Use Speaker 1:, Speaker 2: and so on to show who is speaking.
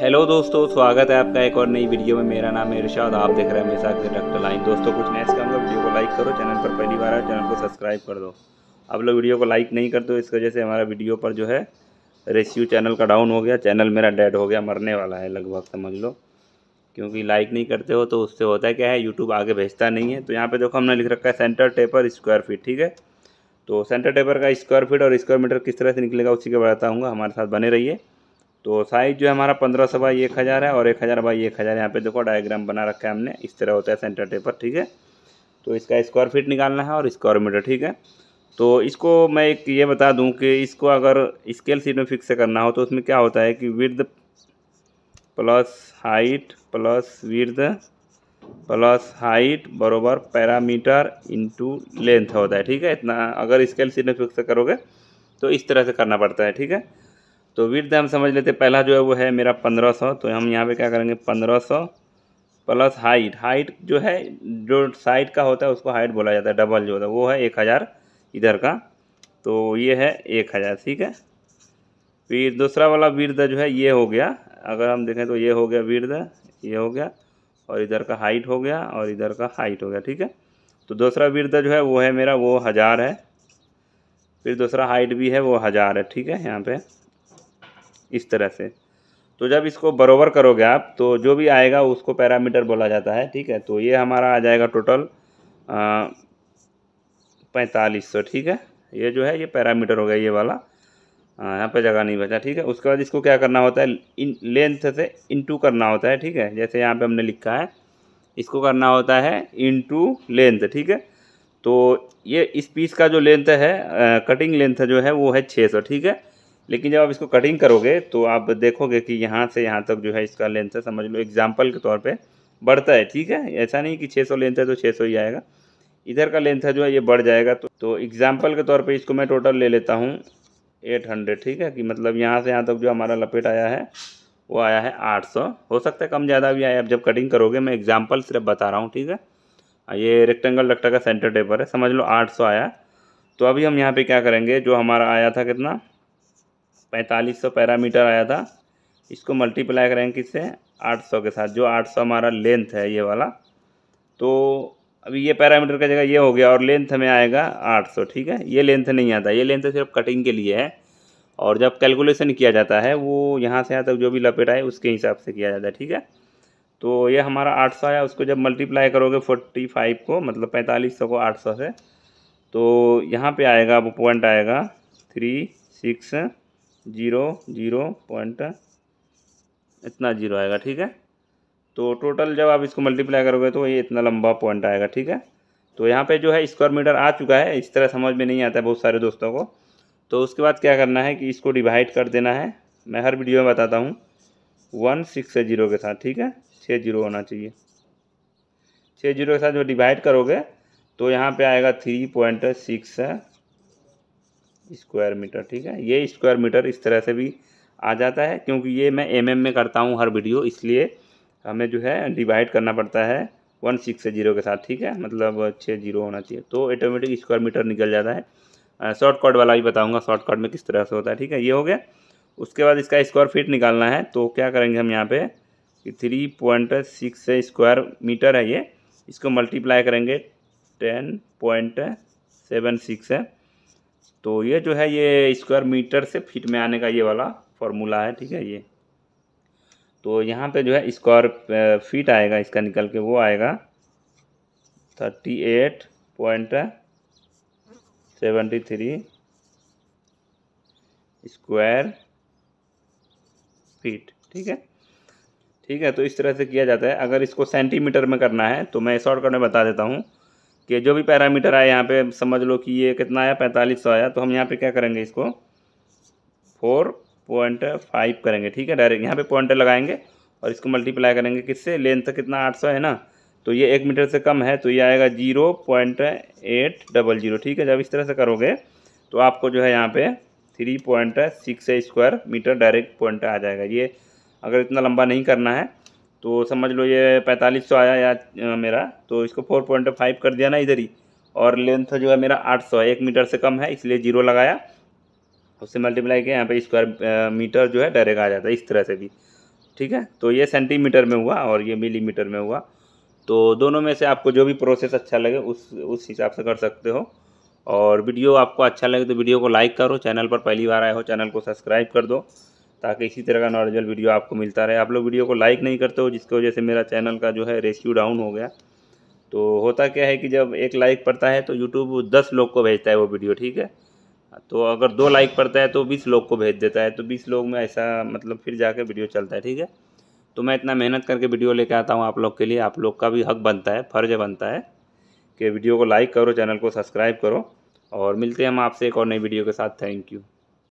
Speaker 1: hello दोस्तों स्वागत है आपका एक और नई वीडियो में मेरा नाम है इरशाद आप देख रहे हैं मेरे साथ डॉक्टर लाइन दोस्तों कुछ नेक्स्ट काम वीडियो को लाइक करो चैनल पर पहली बार है चैनल को सब्सक्राइब कर दो आप लोग वीडियो को लाइक नहीं करते दो तो इस वजह से हमारा वीडियो पर जो है रेस्यू चैनल का डाउन हो गया चैनल मेरा डेड हो गया मरने वाला है लगभग समझ लो क्योंकि लाइक नहीं करते हो तो उससे होता है क्या है यूट्यूब आगे भेजता नहीं है तो यहाँ पर देखो हमने लिख रखा है सेंटर टेपर स्क्वायर फीट ठीक है तो सेंटर टेपर का स्क्वायर फीट और स्क्वायर मीटर किस तरह से निकलेगा उसी के बताऊँगा हमारे साथ बने रहिए तो साइज जो है हमारा पंद्रह सौ बाई एक हज़ार है और एक हज़ार बाई एक हज़ार यहाँ पे देखो डायग्राम बना रखा है हमने इस तरह होता है सेंटर टेपर ठीक है तो इसका स्क्वायर फीट निकालना है और स्क्वायर मीटर ठीक है तो इसको मैं एक ये बता दूं कि इसको अगर स्केल सीट में फिक्स करना हो तो उसमें क्या होता है कि width plus height plus width plus height बरोबर पैरामीटर इंटू लेंथ होता है ठीक है इतना अगर स्केल सीट में फिक्स करोगे तो इस तरह से करना पड़ता है ठीक है तो विर्द हम समझ लेते पहला जो है वो है मेरा पंद्रह सौ तो हम यहाँ पे क्या करेंगे पंद्रह सौ प्लस हाइट हाइट जो है जो साइड का होता है उसको हाइट बोला जाता है डबल जो होता है वो है एक हज़ार इधर का तो ये है एक हज़ार ठीक है फिर दूसरा वाला वीरद जो है ये हो गया अगर हम देखें तो ये हो गया वीरद ये हो गया और इधर का हाइट हो गया और इधर का हाइट हो गया ठीक है तो दूसरा वीरद जो है वो है मेरा वो हज़ार है फिर दूसरा हाइट भी है वो हज़ार है ठीक है यहाँ पर इस तरह से तो जब इसको बरोबर करोगे आप तो जो भी आएगा उसको पैरामीटर बोला जाता है ठीक है तो ये हमारा आ जाएगा टोटल पैंतालीस सौ ठीक है ये जो है ये पैरामीटर हो गया ये वाला यहाँ पे जगह नहीं बचा ठीक है उसके बाद इसको क्या करना होता है इन लेंथ से इनटू करना होता है ठीक है जैसे यहाँ पे हमने लिखा है इसको करना होता है इनटू लेंथ ठीक है तो ये इस पीस का जो लेंथ है कटिंग लेंथ जो है वो है छः सौ ठीक है लेकिन जब आप इसको कटिंग करोगे तो आप देखोगे कि यहाँ से यहाँ तक जो है इसका लेंथ है समझ लो एग्जाम्पल के तौर पर बढ़ता है ठीक है ऐसा नहीं कि सौ लेंथ है तो सौ ही आएगा इधर का लेंथ है जो है ये बढ़ जाएगा तो तो एग्ज़ाम्पल के तौर पे इसको मैं टोटल ले लेता हूँ 800 ठीक है कि मतलब यहाँ से यहाँ तक जो हमारा लपेट आया है वो आया है 800 हो सकता है कम ज़्यादा भी आए अब जब कटिंग करोगे मैं एग्ज़ाम्पल सिर्फ बता रहा हूँ ठीक है ये रेक्टेंगल डक्टा का सेंटर टेपर है समझ लो सौ आया तो अभी हम यहाँ पर क्या करेंगे जो हमारा आया था कितना पैंतालीस सौ पैरामीटर आया था इसको मल्टीप्लाई करेंगे किससे 800 के साथ जो 800 हमारा लेंथ है ये वाला तो अभी ये पैरामीटर का जगह ये हो गया और लेंथ हमें आएगा 800 ठीक है ये लेंथ नहीं आता ये लेंथ सिर्फ कटिंग के लिए है और जब कैलकुलेशन किया जाता है वो यहाँ से यहाँ तक जो भी लपेटा है उसके हिसाब से किया जाता है ठीक है तो ये हमारा 800 आया उसको जब मल्टीप्लाई करोगे 45 को मतलब 4500 को 800 से तो यहाँ पे आएगा वो पॉइंट आएगा three six zero zero point इतना जीरो आएगा ठीक है तो टोटल जब आप इसको मल्टीप्लाई करोगे तो ये इतना लंबा पॉइंट आएगा ठीक है तो यहाँ पे जो है स्क्वायर मीटर आ चुका है इस तरह समझ में नहीं आता है बहुत सारे दोस्तों को तो उसके बाद क्या करना है कि इसको डिवाइड कर देना है मैं हर वीडियो में बताता हूँ वन सिक्स जीरो के साथ ठीक है छः जीरो होना चाहिए छः जीरो के साथ जो डिवाइड करोगे तो यहाँ पे आएगा three point six square metre ठीक है ये स्क्वायर मीटर इस तरह से भी आ जाता है क्योंकि ये मैं एम mm में करता हूँ हर वीडियो इसलिए हमें जो है डिवाइड करना पड़ता है वन सिक्स से जीरो के साथ ठीक है मतलब छः जीरो होना चाहिए तो ऑटोमेटिक स्क्वायर मीटर निकल जाता है शॉर्टकट वाला भी बताऊँगा शॉर्टकट में किस तरह से होता है ठीक है ये हो गया उसके बाद इसका स्क्वायर फीट निकालना है तो क्या करेंगे हम यहाँ पे three point six square metre है ये इसको मल्टीप्लाई करेंगे टेन पॉइंट सेवन सिक्स है तो ये जो है ये स्क्वायर मीटर से फीट में आने का ये वाला फॉर्मूला है ठीक है ये तो यहाँ पे जो है स्क्वायर फीट आएगा इसका निकल के वो आएगा thirty eight point seventy three square feet ठीक है ठीक है तो इस तरह से किया जाता है अगर इसको सेंटीमीटर में करना है तो मैं शॉर्टकट में बता देता हूँ कि जो भी पैरामीटर आए यहाँ पे समझ लो कि ये कितना आया पैंतालीस सौ आया तो हम यहाँ पे क्या करेंगे इसको फोर पॉइंट फाइव करेंगे ठीक है डायरेक्ट यहाँ पे पॉइंट लगाएंगे और इसको मल्टीप्लाई करेंगे किससे लेंथ कितना आठ सौ है ना तो ये एक मीटर से कम है तो ये आएगा zero point eight double zero ठीक है जब इस तरह से करोगे तो आपको जो है यहाँ पे three point six square metre direct point आ जाएगा ये अगर इतना लंबा नहीं करना है तो समझ लो ये पैंतालीस सौ आया या मेरा तो इसको फोर पॉइंट फाइव कर दिया ना इधर ही और लेंथ जो है मेरा आठ सौ एक मीटर से कम है इसलिए जीरो लगाया उससे मल्टीप्लाई किया यहाँ पे स्क्वायर मीटर जो है डायरेक्ट आ जाता है इस तरह से भी ठीक है तो ये सेंटीमीटर में हुआ और ये मिलीमीटर में हुआ तो दोनों में से आपको जो भी प्रोसेस अच्छा लगे उस उस हिसाब से कर सकते हो और वीडियो आपको अच्छा लगे तो वीडियो को लाइक करो चैनल पर पहली बार आए हो चैनल को सब्सक्राइब कर दो ताकि इसी तरह का नॉलेजल वीडियो आपको मिलता रहे आप लोग वीडियो को लाइक नहीं करते हो जिसकी वजह से मेरा चैनल का जो है रेस्क्यू डाउन हो गया तो होता क्या है कि जब एक लाइक पड़ता है तो यूट्यूब दस लोग को भेजता है वो वीडियो ठीक है तो अगर दो लाइक पड़ता है तो बीस लोग को भेज देता है तो बीस लोग में ऐसा मतलब फिर जाके वीडियो चलता है ठीक है तो मैं इतना मेहनत करके वीडियो लेके आता हूँ आप लोग के लिए आप लोग का भी हक बनता है फ़र्ज बनता है कि वीडियो को लाइक करो चैनल को सब्सक्राइब करो और मिलते हैं हम आपसे एक और नई वीडियो के साथ थैंक यू